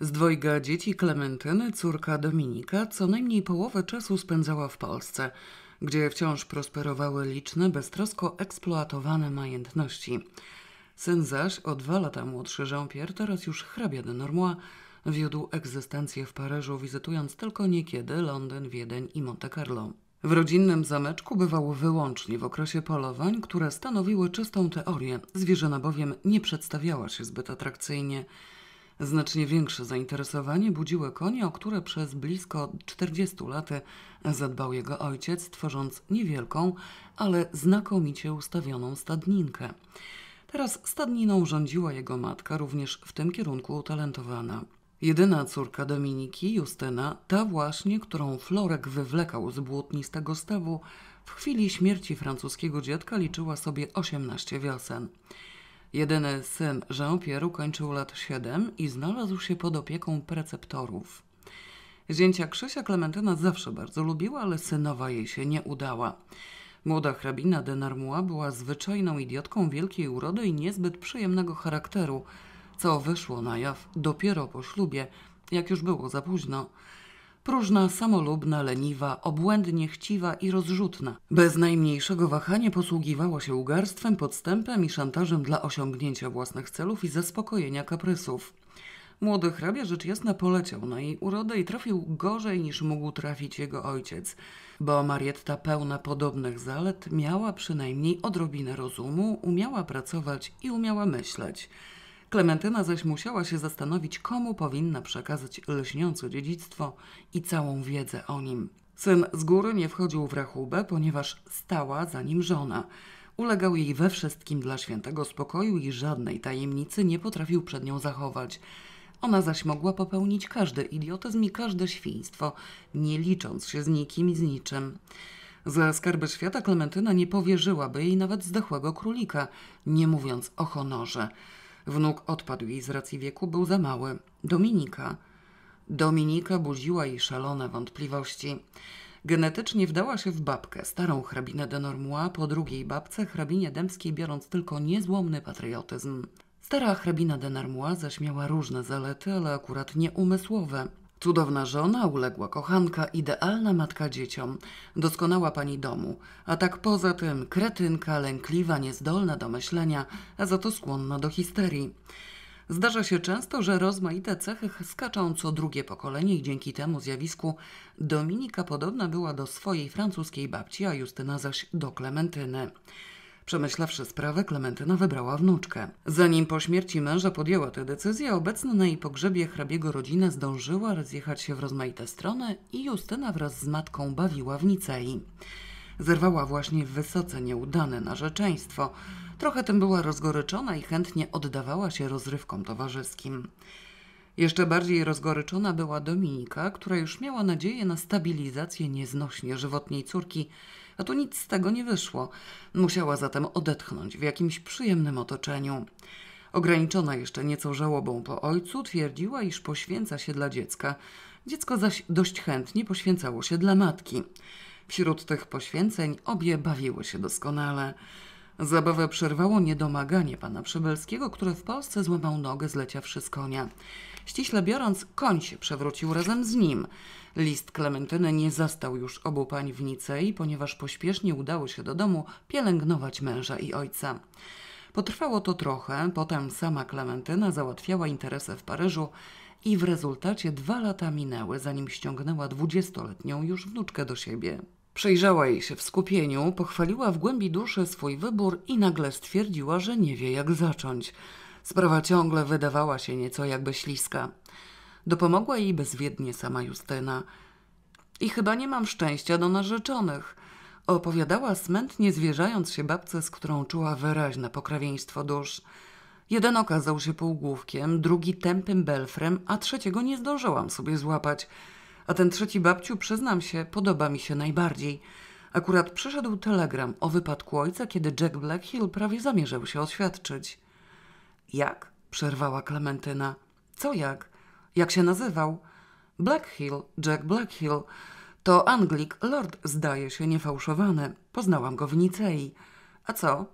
Z dwojga dzieci Klementyny córka Dominika co najmniej połowę czasu spędzała w Polsce, gdzie wciąż prosperowały liczne, beztrosko eksploatowane majątności. Syn zaś, o dwa lata młodszy Jean-Pierre, teraz już hrabia de Normois, wiódł egzystencję w Paryżu, wizytując tylko niekiedy Londyn, Wiedeń i Monte Carlo. W rodzinnym zameczku bywał wyłącznie w okresie polowań, które stanowiły czystą teorię. Zwierzyna bowiem nie przedstawiała się zbyt atrakcyjnie – Znacznie większe zainteresowanie budziły konie, o które przez blisko 40 lat zadbał jego ojciec, tworząc niewielką, ale znakomicie ustawioną stadninkę. Teraz stadniną rządziła jego matka, również w tym kierunku utalentowana. Jedyna córka Dominiki, Justyna, ta właśnie, którą Florek wywlekał z błotnistego stawu, w chwili śmierci francuskiego dziadka liczyła sobie 18 wiosen. Jedyny syn Jean-Pierre ukończył lat 7 i znalazł się pod opieką preceptorów. Zięcia Krzysia Klementyna zawsze bardzo lubiła, ale synowa jej się nie udała. Młoda hrabina de była zwyczajną idiotką wielkiej urody i niezbyt przyjemnego charakteru, co wyszło na jaw dopiero po ślubie, jak już było za późno. Próżna, samolubna, leniwa, obłędnie chciwa i rozrzutna. Bez najmniejszego wahania posługiwała się ugarstwem, podstępem i szantażem dla osiągnięcia własnych celów i zaspokojenia kaprysów. Młody hrabia rzecz jasna poleciał na jej urodę i trafił gorzej niż mógł trafić jego ojciec, bo Marietta pełna podobnych zalet miała przynajmniej odrobinę rozumu, umiała pracować i umiała myśleć. Klementyna zaś musiała się zastanowić, komu powinna przekazać lśniące dziedzictwo i całą wiedzę o nim. Syn z góry nie wchodził w rachubę, ponieważ stała za nim żona. Ulegał jej we wszystkim dla świętego spokoju i żadnej tajemnicy nie potrafił przed nią zachować. Ona zaś mogła popełnić każdy idiotyzm i każde świństwo, nie licząc się z nikim i z niczym. Za skarby świata Klementyna nie powierzyłaby jej nawet zdechłego królika, nie mówiąc o honorze. Wnuk odpadł jej z racji wieku, był za mały. Dominika. Dominika budziła jej szalone wątpliwości. Genetycznie wdała się w babkę, starą hrabinę de Normua po drugiej babce, hrabinie dębskiej, biorąc tylko niezłomny patriotyzm. Stara hrabina de zaś miała różne zalety, ale akurat nie umysłowe. Cudowna żona, uległa kochanka, idealna matka dzieciom, doskonała pani domu, a tak poza tym kretynka, lękliwa, niezdolna do myślenia, a za to skłonna do histerii. Zdarza się często, że rozmaite cechy skaczą co drugie pokolenie i dzięki temu zjawisku Dominika podobna była do swojej francuskiej babci, a Justyna zaś do Klementyny. Przemyślawszy sprawę, Klementyna wybrała wnuczkę. Zanim po śmierci męża podjęła tę decyzję, obecna na jej pogrzebie hrabiego rodzina zdążyła rozjechać się w rozmaite strony i Justyna wraz z matką bawiła w Nicei. Zerwała właśnie wysoce nieudane narzeczeństwo. Trochę tym była rozgoryczona i chętnie oddawała się rozrywkom towarzyskim. Jeszcze bardziej rozgoryczona była Dominika, która już miała nadzieję na stabilizację nieznośnie żywotniej córki – a tu nic z tego nie wyszło. Musiała zatem odetchnąć w jakimś przyjemnym otoczeniu. Ograniczona jeszcze nieco żałobą po ojcu, twierdziła, iż poświęca się dla dziecka. Dziecko zaś dość chętnie poświęcało się dla matki. Wśród tych poświęceń obie bawiły się doskonale. Zabawę przerwało niedomaganie pana Przybelskiego, który w Polsce złamał nogę zleciawszy z konia. Ściśle biorąc, koń się przewrócił razem z nim. List Klementyny nie zastał już obu pań w Nicei, ponieważ pośpiesznie udało się do domu pielęgnować męża i ojca. Potrwało to trochę, potem sama Klementyna załatwiała interesy w Paryżu i w rezultacie dwa lata minęły, zanim ściągnęła dwudziestoletnią już wnuczkę do siebie. Przejrzała jej się w skupieniu, pochwaliła w głębi duszy swój wybór i nagle stwierdziła, że nie wie jak zacząć. Sprawa ciągle wydawała się nieco jakby śliska. Dopomogła jej bezwiednie sama Justyna. I chyba nie mam szczęścia do narzeczonych, opowiadała smętnie zwierzając się babce, z którą czuła wyraźne pokrewieństwo dusz. Jeden okazał się półgłówkiem, drugi tępym belfrem, a trzeciego nie zdążyłam sobie złapać. A ten trzeci babciu, przyznam się, podoba mi się najbardziej. Akurat przyszedł telegram o wypadku ojca, kiedy Jack Blackhill prawie zamierzał się oświadczyć. Jak? przerwała Klementyna. Co jak? Jak się nazywał? Blackhill, Jack Blackhill. To Anglik, lord, zdaje się, niefałszowany. Poznałam go w Nicei. A co?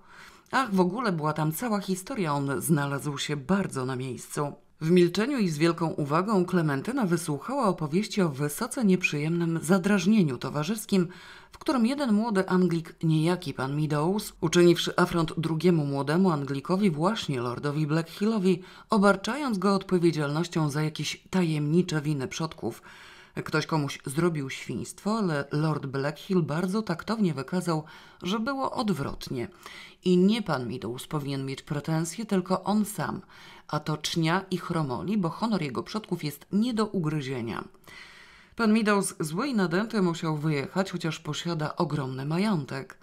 Ach, w ogóle była tam cała historia, on znalazł się bardzo na miejscu. W milczeniu i z wielką uwagą Klementyna wysłuchała opowieści o wysoce nieprzyjemnym zadrażnieniu towarzyskim, w którym jeden młody Anglik, niejaki pan Meadows, uczyniwszy afront drugiemu młodemu Anglikowi, właśnie lordowi Blackhillowi, obarczając go odpowiedzialnością za jakieś tajemnicze winy przodków, Ktoś komuś zrobił świństwo, ale Lord Blackhill bardzo taktownie wykazał, że było odwrotnie. I nie pan Meadows powinien mieć pretensje, tylko on sam, a to cznia i chromoli, bo honor jego przodków jest nie do ugryzienia. Pan Midaus zły i nadęty musiał wyjechać, chociaż posiada ogromny majątek.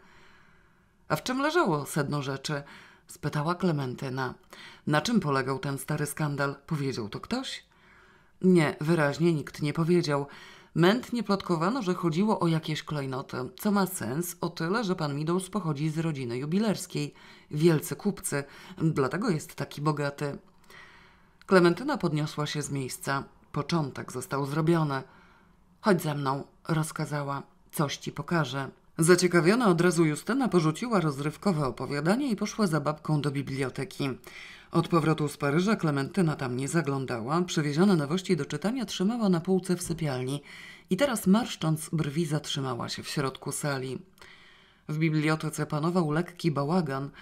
A w czym leżało sedno rzeczy? spytała Klementyna. Na czym polegał ten stary skandal? Powiedział to ktoś? Nie, wyraźnie nikt nie powiedział. Mętnie plotkowano, że chodziło o jakieś klejnoty, co ma sens o tyle, że pan Midaus pochodzi z rodziny jubilerskiej, wielcy kupcy, dlatego jest taki bogaty. Klementyna podniosła się z miejsca. Początek został zrobiony. Chodź za mną, rozkazała. Coś ci pokażę. Zaciekawiona od razu Justyna porzuciła rozrywkowe opowiadanie i poszła za babką do biblioteki. Od powrotu z Paryża Klementyna tam nie zaglądała, przywiezione nowości do czytania trzymała na półce w sypialni i teraz marszcząc brwi zatrzymała się w środku sali. W bibliotece panował lekki bałagan –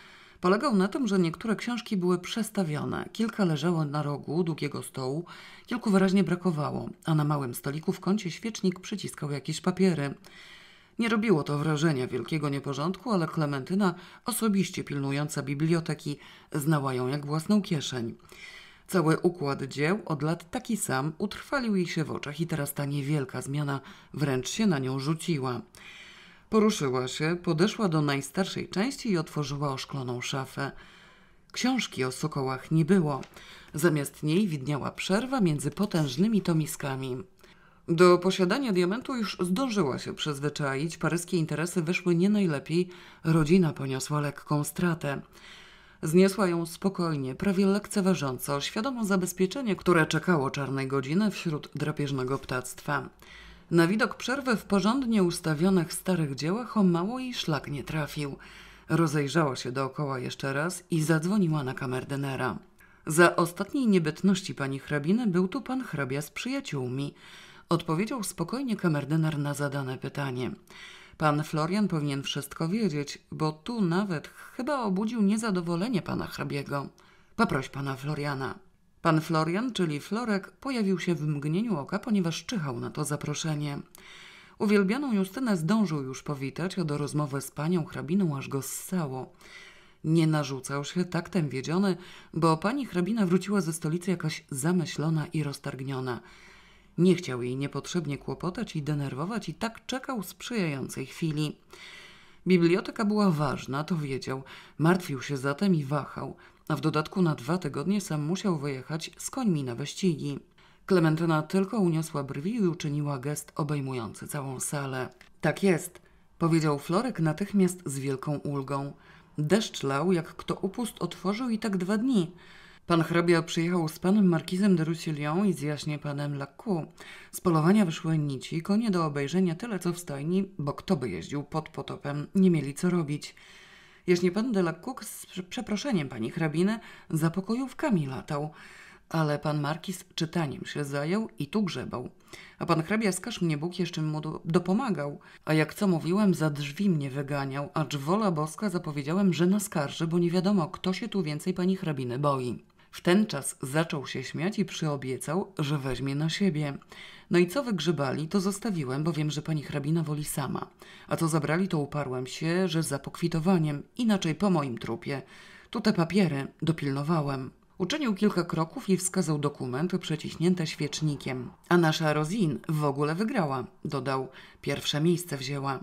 Polegał na tym, że niektóre książki były przestawione. Kilka leżało na rogu długiego stołu, kilku wyraźnie brakowało, a na małym stoliku w kącie świecznik przyciskał jakieś papiery. Nie robiło to wrażenia wielkiego nieporządku, ale Klementyna, osobiście pilnująca biblioteki, znała ją jak własną kieszeń. Cały układ dzieł od lat taki sam utrwalił jej się w oczach i teraz ta niewielka zmiana wręcz się na nią rzuciła. Poruszyła się, podeszła do najstarszej części i otworzyła oszkloną szafę. Książki o sokołach nie było. Zamiast niej widniała przerwa między potężnymi tomiskami. Do posiadania diamentu już zdążyła się przyzwyczaić, paryskie interesy wyszły nie najlepiej, rodzina poniosła lekką stratę. Zniosła ją spokojnie, prawie lekceważąco, świadomo zabezpieczenie, które czekało czarnej godziny wśród drapieżnego ptactwa. Na widok przerwy w porządnie ustawionych starych dziełach o mało jej szlak nie trafił. Rozejrzała się dookoła jeszcze raz i zadzwoniła na kamerdynera. Za ostatniej niebytności pani hrabiny był tu pan hrabia z przyjaciółmi. Odpowiedział spokojnie kamerdyner na zadane pytanie. Pan Florian powinien wszystko wiedzieć, bo tu nawet chyba obudził niezadowolenie pana hrabiego. Poproś pana Floriana. Pan Florian, czyli Florek, pojawił się w mgnieniu oka, ponieważ czyhał na to zaproszenie. Uwielbianą Justynę zdążył już powitać do rozmowy z panią hrabiną, aż go ssało. Nie narzucał się taktem wiedziony, bo pani hrabina wróciła ze stolicy jakaś zamyślona i roztargniona. Nie chciał jej niepotrzebnie kłopotać i denerwować i tak czekał sprzyjającej chwili. Biblioteka była ważna, to wiedział. Martwił się zatem i wahał – a w dodatku na dwa tygodnie sam musiał wyjechać z końmi na wyścigi. Klementyna tylko uniosła brwi i uczyniła gest obejmujący całą salę. Tak jest, powiedział Florek natychmiast z wielką ulgą. Deszcz lał, jak kto upust otworzył i tak dwa dni. Pan hrabia przyjechał z panem markizem de Roussillon i z jaśnie panem Lacou. Z polowania wyszły nici, konie do obejrzenia tyle co w stajni, bo kto by jeździł pod potopem, nie mieli co robić. Jaśnie pan de la Cook z przeproszeniem pani hrabiny za pokojówkami latał. Ale pan markis czytaniem się zajął i tu grzebał. A pan hrabia skarż mnie Bóg jeszcze mu do, dopomagał. A jak co mówiłem, za drzwi mnie wyganiał, acz wola boska zapowiedziałem, że naskarży, bo nie wiadomo, kto się tu więcej pani hrabiny boi. W ten czas zaczął się śmiać i przyobiecał, że weźmie na siebie. No i co wygrzebali, to zostawiłem, bo wiem, że pani hrabina woli sama. A co zabrali, to uparłem się, że za pokwitowaniem, inaczej po moim trupie. Tu te papiery dopilnowałem. Uczynił kilka kroków i wskazał dokumenty przeciśnięte świecznikiem. A nasza Rosin w ogóle wygrała, dodał. Pierwsze miejsce wzięła.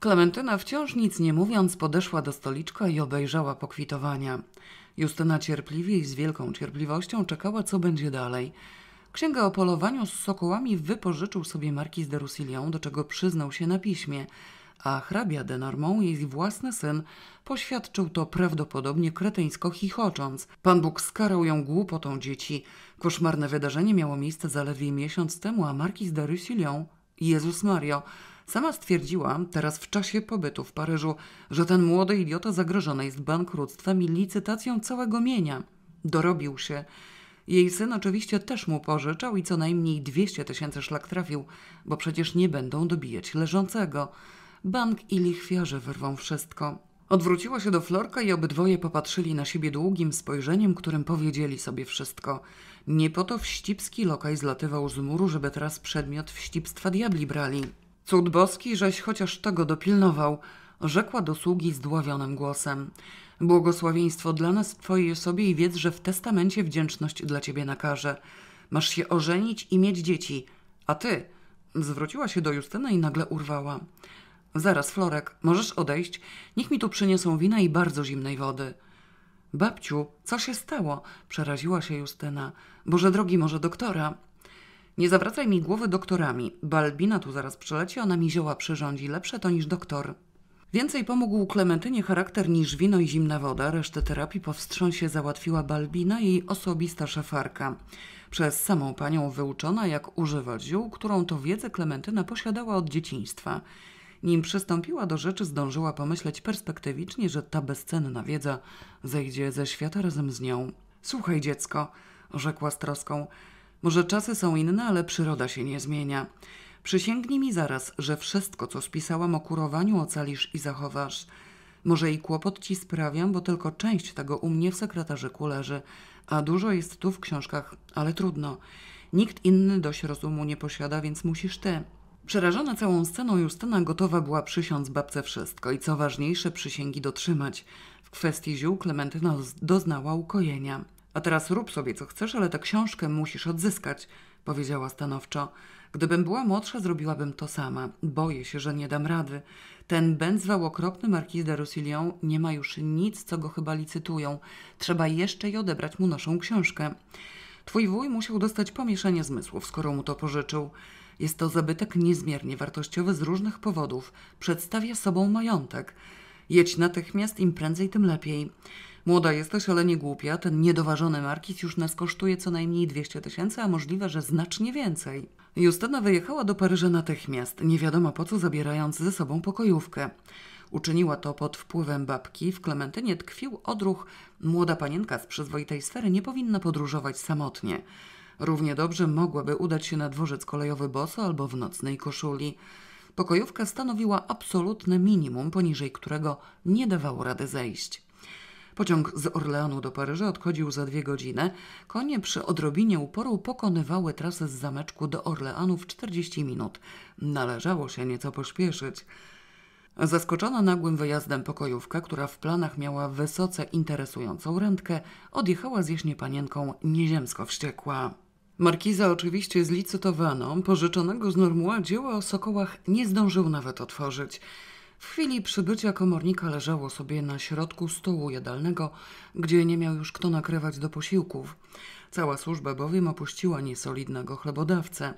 Klementyna wciąż nic nie mówiąc podeszła do stoliczka i obejrzała pokwitowania. Justyna cierpliwie i z wielką cierpliwością czekała, co będzie dalej. Księgę o polowaniu z sokołami wypożyczył sobie markiz de Roussillon, do czego przyznał się na piśmie, a hrabia de Normand, jej własny syn, poświadczył to prawdopodobnie kretyńsko chichocząc. Pan Bóg skarał ją głupotą dzieci. Koszmarne wydarzenie miało miejsce zaledwie miesiąc temu, a markiz de Roussillon, Jezus Mario, Sama stwierdziła teraz w czasie pobytu w Paryżu, że ten młody idiota zagrożony jest bankructwem i licytacją całego mienia. Dorobił się. Jej syn oczywiście też mu pożyczał i co najmniej 200 tysięcy szlak trafił, bo przecież nie będą dobijać leżącego. Bank i lichwiarze wyrwą wszystko. Odwróciła się do Florka i obydwoje popatrzyli na siebie długim spojrzeniem, którym powiedzieli sobie wszystko. Nie po to wścibski lokaj zlatywał z muru, żeby teraz przedmiot wścibstwa diabli brali. Cud boski, żeś chociaż tego dopilnował, rzekła do sługi zdławionym głosem. Błogosławieństwo dla nas w Twojej osobie i wiedz, że w testamencie wdzięczność dla Ciebie nakaże. Masz się ożenić i mieć dzieci, a Ty... Zwróciła się do Justyny i nagle urwała. Zaraz, Florek, możesz odejść? Niech mi tu przyniosą wina i bardzo zimnej wody. Babciu, co się stało? Przeraziła się Justyna. Boże drogi, może doktora? Nie zawracaj mi głowy doktorami. Balbina tu zaraz przeleci, ona mi zioła przyrządzi. Lepsze to niż doktor. Więcej pomógł Klementynie charakter niż wino i zimna woda. Resztę terapii po wstrząsie załatwiła Balbina, jej osobista szefarka. Przez samą panią wyuczona, jak używać ziół, którą to wiedzę Klementyna posiadała od dzieciństwa. Nim przystąpiła do rzeczy, zdążyła pomyśleć perspektywicznie, że ta bezcenna wiedza zejdzie ze świata razem z nią. Słuchaj, dziecko, rzekła z troską. Może czasy są inne, ale przyroda się nie zmienia. Przysięgnij mi zaraz, że wszystko, co spisałam o kurowaniu, ocalisz i zachowasz. Może i kłopot ci sprawiam, bo tylko część tego u mnie w sekretarzyku leży, a dużo jest tu w książkach, ale trudno. Nikt inny dość rozumu nie posiada, więc musisz ty. Przerażona całą sceną, Justyna gotowa była przysiąc babce wszystko i co ważniejsze, przysięgi dotrzymać. W kwestii ziół Klementyna doznała ukojenia. A teraz rób sobie co chcesz, ale tę książkę musisz odzyskać, powiedziała stanowczo. Gdybym była młodsza, zrobiłabym to sama. Boję się, że nie dam rady. Ten będzwał okropny markiz de Roussillon nie ma już nic, co go chyba licytują. Trzeba jeszcze i odebrać mu naszą książkę. Twój wuj musiał dostać pomieszanie zmysłów, skoro mu to pożyczył. Jest to zabytek niezmiernie wartościowy z różnych powodów. Przedstawia sobą majątek. Jedź natychmiast, im prędzej, tym lepiej. Młoda jesteś, ale nie głupia. Ten niedoważony markiz już nas kosztuje co najmniej 200 tysięcy, a możliwe, że znacznie więcej. Justyna wyjechała do Paryża natychmiast, nie wiadomo po co zabierając ze sobą pokojówkę. Uczyniła to pod wpływem babki. W Klementynie tkwił odruch. Młoda panienka z przyzwoitej sfery nie powinna podróżować samotnie. Równie dobrze mogłaby udać się na dworzec kolejowy boso albo w nocnej koszuli. Pokojówka stanowiła absolutne minimum, poniżej którego nie dawało rady zejść. Pociąg z Orleanu do Paryża odchodził za dwie godziny. Konie przy odrobinie uporu pokonywały trasę z zameczku do Orleanu w 40 minut. Należało się nieco pośpieszyć. Zaskoczona nagłym wyjazdem pokojówka, która w planach miała wysoce interesującą randkę, odjechała z jaśnie panienką nieziemsko wściekła. Markiza oczywiście zlicytowaną, pożyczonego z normuła dzieła o sokołach nie zdążył nawet otworzyć. W chwili przybycia komornika leżało sobie na środku stołu jadalnego, gdzie nie miał już kto nakrywać do posiłków. Cała służba bowiem opuściła niesolidnego chlebodawcę.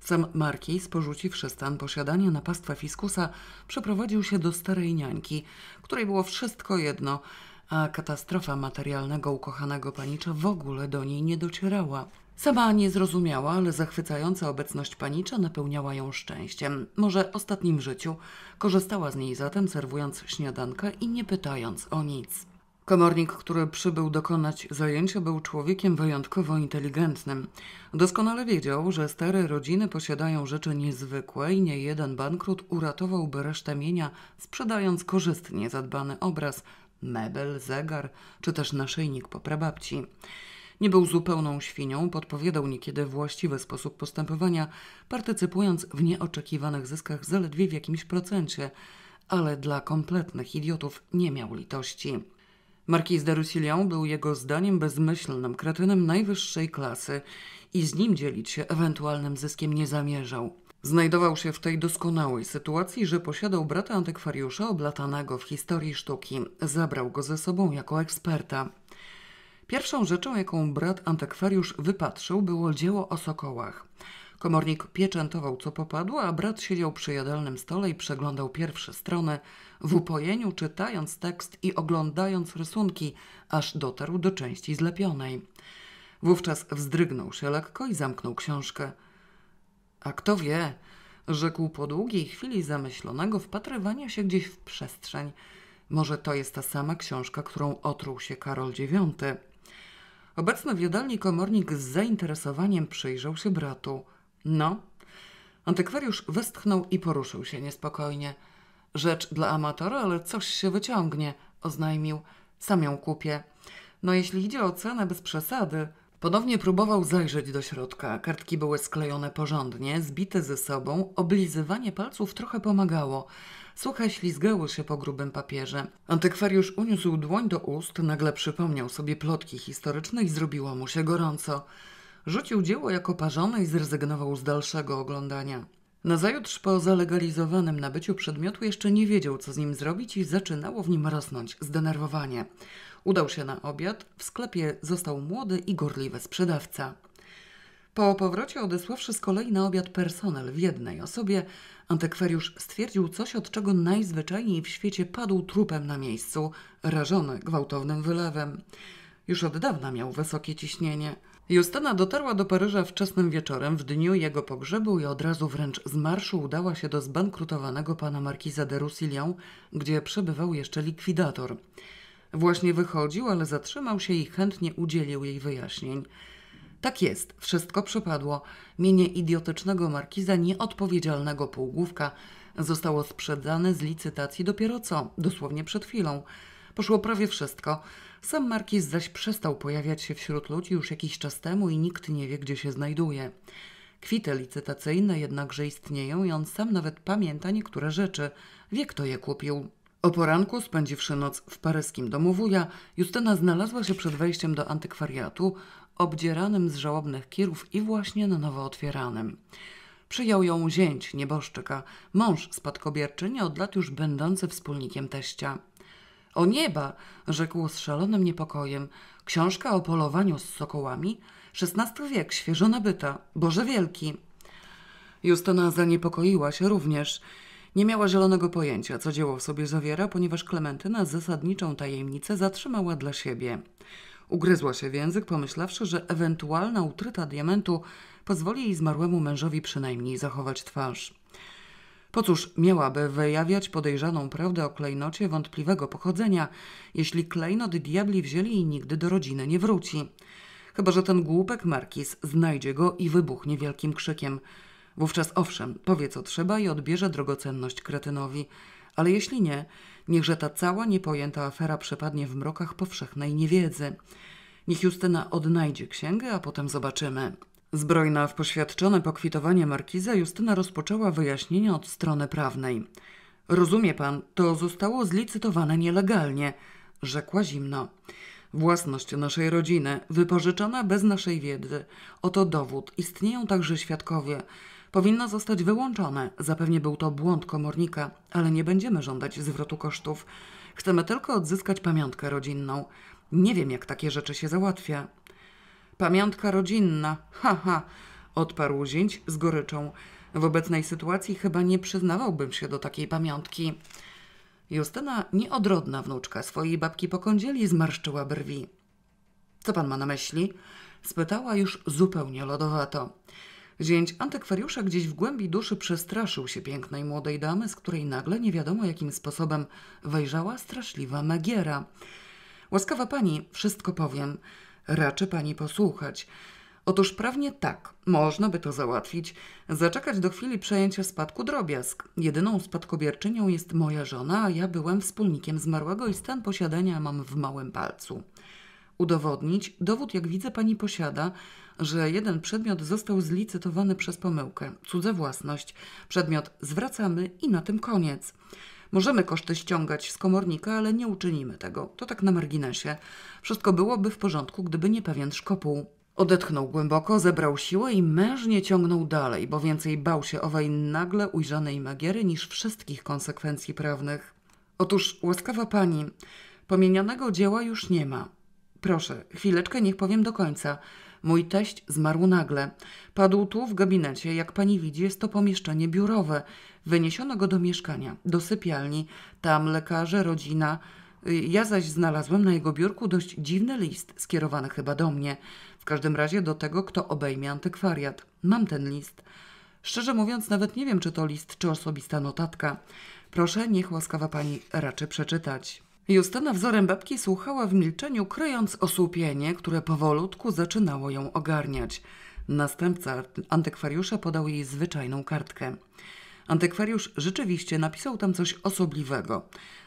Sam Markis, porzuciwszy stan posiadania na pastwę fiskusa, przeprowadził się do starej niańki, której było wszystko jedno, a katastrofa materialnego ukochanego panicza w ogóle do niej nie docierała. Sama nie zrozumiała, ale zachwycająca obecność panicza napełniała ją szczęściem, może ostatnim życiu. Korzystała z niej zatem, serwując śniadankę i nie pytając o nic. Komornik, który przybył dokonać zajęcia, był człowiekiem wyjątkowo inteligentnym. Doskonale wiedział, że stare rodziny posiadają rzeczy niezwykłe i nie jeden bankrut uratowałby resztę mienia, sprzedając korzystnie zadbany obraz, mebel, zegar czy też naszyjnik po prababci. Nie był zupełną świnią, podpowiadał niekiedy właściwy sposób postępowania, partycypując w nieoczekiwanych zyskach zaledwie w jakimś procencie, ale dla kompletnych idiotów nie miał litości. Marquis de Roussillon był jego zdaniem bezmyślnym kretynem najwyższej klasy i z nim dzielić się ewentualnym zyskiem nie zamierzał. Znajdował się w tej doskonałej sytuacji, że posiadał brata antykwariusza oblatanego w historii sztuki. Zabrał go ze sobą jako eksperta. Pierwszą rzeczą, jaką brat antykwariusz wypatrzył, było dzieło o sokołach. Komornik pieczętował co popadło, a brat siedział przy jadalnym stole i przeglądał pierwsze strony, w upojeniu czytając tekst i oglądając rysunki, aż dotarł do części zlepionej. Wówczas wzdrygnął się lekko i zamknął książkę. A kto wie, rzekł po długiej chwili zamyślonego wpatrywania się gdzieś w przestrzeń. Może to jest ta sama książka, którą otruł się Karol IX. Obecny w jadalni komornik z zainteresowaniem przyjrzał się bratu. No, antykwariusz westchnął i poruszył się niespokojnie. Rzecz dla amatora, ale coś się wyciągnie, oznajmił. Sam ją kupię. No jeśli idzie o cenę bez przesady. Ponownie próbował zajrzeć do środka. Kartki były sklejone porządnie, zbite ze sobą. Oblizywanie palców trochę pomagało. Suche ślizgały się po grubym papierze. Antykwariusz uniósł dłoń do ust, nagle przypomniał sobie plotki historyczne i zrobiło mu się gorąco. Rzucił dzieło jako parzone i zrezygnował z dalszego oglądania. Nazajutrz po zalegalizowanym nabyciu przedmiotu jeszcze nie wiedział, co z nim zrobić i zaczynało w nim rosnąć zdenerwowanie. Udał się na obiad, w sklepie został młody i gorliwy sprzedawca. Po powrocie odesławszy z kolei na obiad personel w jednej osobie, antykwariusz stwierdził coś, od czego najzwyczajniej w świecie padł trupem na miejscu, rażony gwałtownym wylewem. Już od dawna miał wysokie ciśnienie. Justyna dotarła do Paryża wczesnym wieczorem w dniu jego pogrzebu i od razu wręcz z marszu udała się do zbankrutowanego pana markiza de Roussillon, gdzie przebywał jeszcze likwidator. Właśnie wychodził, ale zatrzymał się i chętnie udzielił jej wyjaśnień. Tak jest, wszystko przypadło. Mienie idiotycznego markiza nieodpowiedzialnego półgłówka zostało sprzedane z licytacji dopiero co, dosłownie przed chwilą. Poszło prawie wszystko. Sam markiz zaś przestał pojawiać się wśród ludzi już jakiś czas temu i nikt nie wie, gdzie się znajduje. Kwity licytacyjne jednakże istnieją i on sam nawet pamięta niektóre rzeczy. Wie, kto je kupił. O poranku, spędziwszy noc w paryskim domu wuja, Justyna znalazła się przed wejściem do antykwariatu, obdzieranym z żałobnych kirów i właśnie na nowo otwieranym. Przyjął ją zięć, nieboszczyka, mąż spadkobierczyni od lat już będący wspólnikiem teścia. O nieba! rzekł z szalonym niepokojem. Książka o polowaniu z sokołami? XVI wiek, świeżo nabyta. Boże wielki! Justyna zaniepokoiła się również. Nie miała zielonego pojęcia, co dzieło w sobie zawiera, ponieważ Klementyna zasadniczą tajemnicę zatrzymała dla siebie. Ugryzła się w język, pomyślawszy, że ewentualna utryta diamentu pozwoli jej zmarłemu mężowi przynajmniej zachować twarz. Po cóż miałaby wyjawiać podejrzaną prawdę o klejnocie wątpliwego pochodzenia, jeśli klejnot diabli wzięli i nigdy do rodziny nie wróci? Chyba, że ten głupek Markis znajdzie go i wybuchnie wielkim krzykiem. Wówczas owszem, powie co trzeba i odbierze drogocenność kretynowi. Ale jeśli nie, niechże ta cała niepojęta afera przepadnie w mrokach powszechnej niewiedzy. Niech Justyna odnajdzie księgę, a potem zobaczymy. Zbrojna w poświadczone pokwitowanie markiza, Justyna rozpoczęła wyjaśnienia od strony prawnej. Rozumie pan, to zostało zlicytowane nielegalnie, rzekła zimno. Własność naszej rodziny, wypożyczona bez naszej wiedzy. Oto dowód. Istnieją także świadkowie powinno zostać wyłączone. Zapewnie był to błąd komornika, ale nie będziemy żądać zwrotu kosztów. Chcemy tylko odzyskać pamiątkę rodzinną. Nie wiem, jak takie rzeczy się załatwia. Pamiątka rodzinna, haha, ha, odparł zięć z goryczą. W obecnej sytuacji chyba nie przyznawałbym się do takiej pamiątki. Justyna, nieodrodna wnuczka swojej babki po kądzieli, zmarszczyła brwi. Co pan ma na myśli? spytała już zupełnie lodowato. Zięć antykwariusza gdzieś w głębi duszy przestraszył się pięknej młodej damy, z której nagle nie wiadomo jakim sposobem wejrzała straszliwa magiera. Łaskawa pani, wszystko powiem. Raczy pani posłuchać. Otóż prawnie tak, można by to załatwić. Zaczekać do chwili przejęcia spadku drobiazg. Jedyną spadkobierczynią jest moja żona, a ja byłem wspólnikiem zmarłego i stan posiadania mam w małym palcu udowodnić. Dowód, jak widzę, pani posiada, że jeden przedmiot został zlicytowany przez pomyłkę. cudze własność. Przedmiot zwracamy i na tym koniec. Możemy koszty ściągać z komornika, ale nie uczynimy tego. To tak na marginesie. Wszystko byłoby w porządku, gdyby nie pewien szkopuł. Odetchnął głęboko, zebrał siłę i mężnie ciągnął dalej, bo więcej bał się owej nagle ujrzanej magiery niż wszystkich konsekwencji prawnych. Otóż, łaskawa pani, pomienionego dzieła już nie ma. Proszę, chwileczkę, niech powiem do końca. Mój teść zmarł nagle. Padł tu w gabinecie. Jak pani widzi, jest to pomieszczenie biurowe. Wyniesiono go do mieszkania, do sypialni. Tam lekarze, rodzina. Ja zaś znalazłem na jego biurku dość dziwny list, skierowany chyba do mnie. W każdym razie do tego, kto obejmie antykwariat. Mam ten list. Szczerze mówiąc, nawet nie wiem, czy to list, czy osobista notatka. Proszę, niech łaskawa pani raczy przeczytać. Justyna wzorem babki słuchała w milczeniu, kryjąc osłupienie, które powolutku zaczynało ją ogarniać. Następca antykwariusza podał jej zwyczajną kartkę. Antykwariusz rzeczywiście napisał tam coś osobliwego.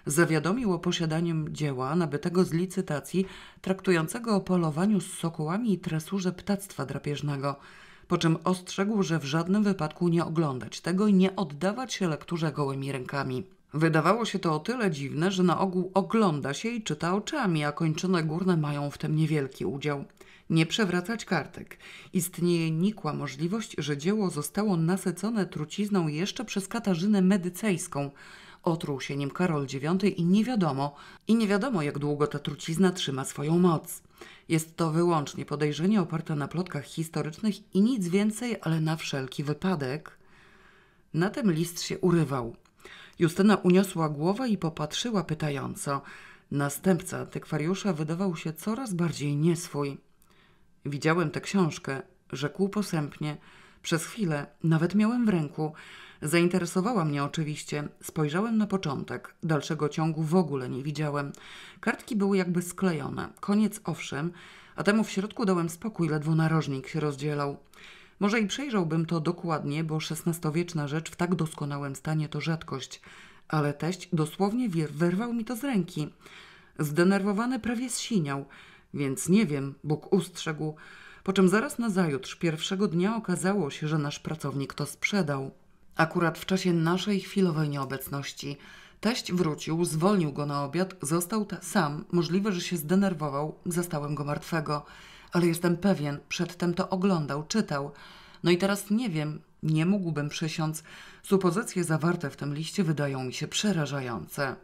Zawiadomił o posiadaniu dzieła nabytego z licytacji, traktującego o polowaniu z sokołami i tresurze ptactwa drapieżnego, po czym ostrzegł, że w żadnym wypadku nie oglądać tego i nie oddawać się lekturze gołymi rękami. Wydawało się to o tyle dziwne, że na ogół ogląda się i czyta oczami, a kończone górne mają w tym niewielki udział. Nie przewracać kartek. Istnieje nikła możliwość, że dzieło zostało nasycone trucizną jeszcze przez Katarzynę Medycejską. Otruł się nim Karol IX i nie wiadomo, i nie wiadomo jak długo ta trucizna trzyma swoją moc. Jest to wyłącznie podejrzenie oparte na plotkach historycznych i nic więcej, ale na wszelki wypadek. Na tym list się urywał. Justyna uniosła głowę i popatrzyła pytająco. Następca antykwariusza wydawał się coraz bardziej nieswój. Widziałem tę książkę, rzekł posępnie. Przez chwilę nawet miałem w ręku. Zainteresowała mnie oczywiście. Spojrzałem na początek. Dalszego ciągu w ogóle nie widziałem. Kartki były jakby sklejone. Koniec owszem, a temu w środku dałem spokój, ledwo narożnik się rozdzielał. Może i przejrzałbym to dokładnie, bo szesnastowieczna rzecz w tak doskonałym stanie to rzadkość, ale teść dosłownie wyrwał mi to z ręki. Zdenerwowany prawie zsiniał, więc nie wiem, Bóg ustrzegł, po czym zaraz na zajutrz, pierwszego dnia okazało się, że nasz pracownik to sprzedał. Akurat w czasie naszej chwilowej nieobecności. Teść wrócił, zwolnił go na obiad, został sam, możliwe, że się zdenerwował, zastałem go martwego ale jestem pewien, przedtem to oglądał, czytał. No i teraz nie wiem, nie mógłbym przysiąc. Supozycje zawarte w tym liście wydają mi się przerażające.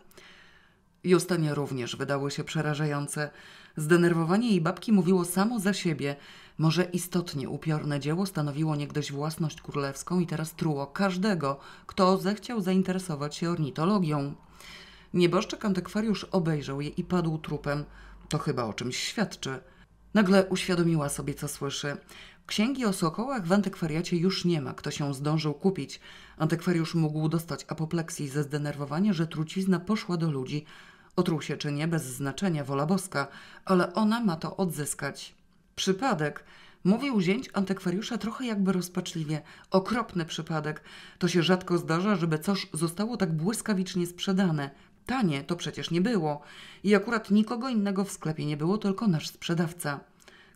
Justynie również wydało się przerażające. Zdenerwowanie jej babki mówiło samo za siebie. Może istotnie upiorne dzieło stanowiło niegdyś własność królewską i teraz truło każdego, kto zechciał zainteresować się ornitologią. Nieboszczyk antykwariusz obejrzał je i padł trupem. To chyba o czymś świadczy. Nagle uświadomiła sobie, co słyszy. Księgi o sokołach w antykwariacie już nie ma, kto się zdążył kupić. Antykwariusz mógł dostać apopleksji ze zdenerwowania, że trucizna poszła do ludzi. Otruł się czy nie, bez znaczenia, wola boska, ale ona ma to odzyskać. Przypadek. Mówił zięć antykwariusza trochę jakby rozpaczliwie. Okropny przypadek. To się rzadko zdarza, żeby coś zostało tak błyskawicznie sprzedane. Tanie to przecież nie było. I akurat nikogo innego w sklepie nie było, tylko nasz sprzedawca.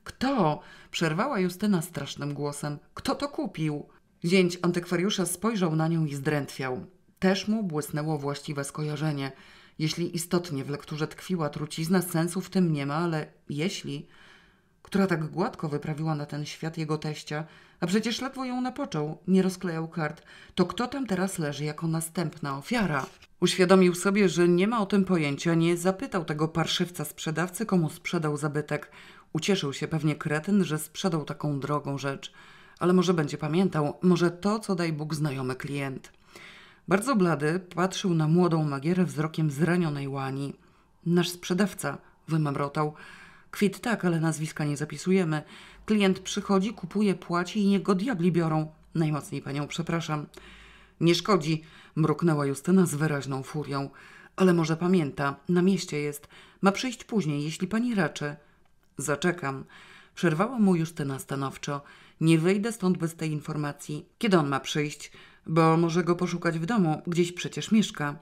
Kto? przerwała Justyna strasznym głosem. Kto to kupił? Zięć antykwariusza spojrzał na nią i zdrętwiał. Też mu błysnęło właściwe skojarzenie. Jeśli istotnie w lekturze tkwiła trucizna, sensu w tym nie ma, ale jeśli, która tak gładko wyprawiła na ten świat jego teścia, a przecież ledwo ją napoczął, nie rozklejał kart. To kto tam teraz leży jako następna ofiara? Uświadomił sobie, że nie ma o tym pojęcia, nie zapytał tego parszywca sprzedawcy, komu sprzedał zabytek. Ucieszył się pewnie kretyn, że sprzedał taką drogą rzecz. Ale może będzie pamiętał, może to, co daj Bóg znajomy klient. Bardzo blady patrzył na młodą magierę wzrokiem zranionej łani. Nasz sprzedawca, wymamrotał. Kwit tak, ale nazwiska nie zapisujemy. Klient przychodzi, kupuje, płaci i niech go diabli biorą. Najmocniej panią przepraszam. Nie szkodzi, mruknęła Justyna z wyraźną furią. Ale może pamięta, na mieście jest. Ma przyjść później, jeśli pani raczy. Zaczekam. Przerwała mu Justyna stanowczo. Nie wyjdę stąd bez tej informacji. Kiedy on ma przyjść? Bo może go poszukać w domu, gdzieś przecież mieszka.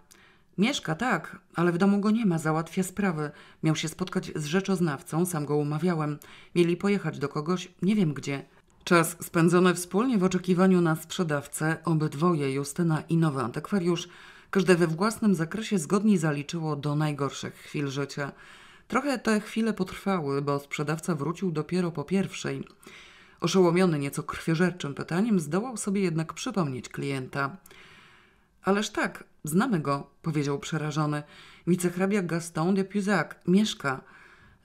Mieszka, tak, ale w domu go nie ma, załatwia sprawy. Miał się spotkać z rzeczoznawcą, sam go umawiałem. Mieli pojechać do kogoś, nie wiem gdzie. Czas spędzony wspólnie w oczekiwaniu na sprzedawcę, obydwoje, Justyna i nowy antykwariusz, każde we własnym zakresie zgodnie zaliczyło do najgorszych chwil życia. Trochę te chwile potrwały, bo sprzedawca wrócił dopiero po pierwszej. Oszołomiony nieco krwiożerczym pytaniem, zdołał sobie jednak przypomnieć klienta. Ależ tak, Znamy go, powiedział przerażony. Wicehrabia Gaston de Puzac mieszka.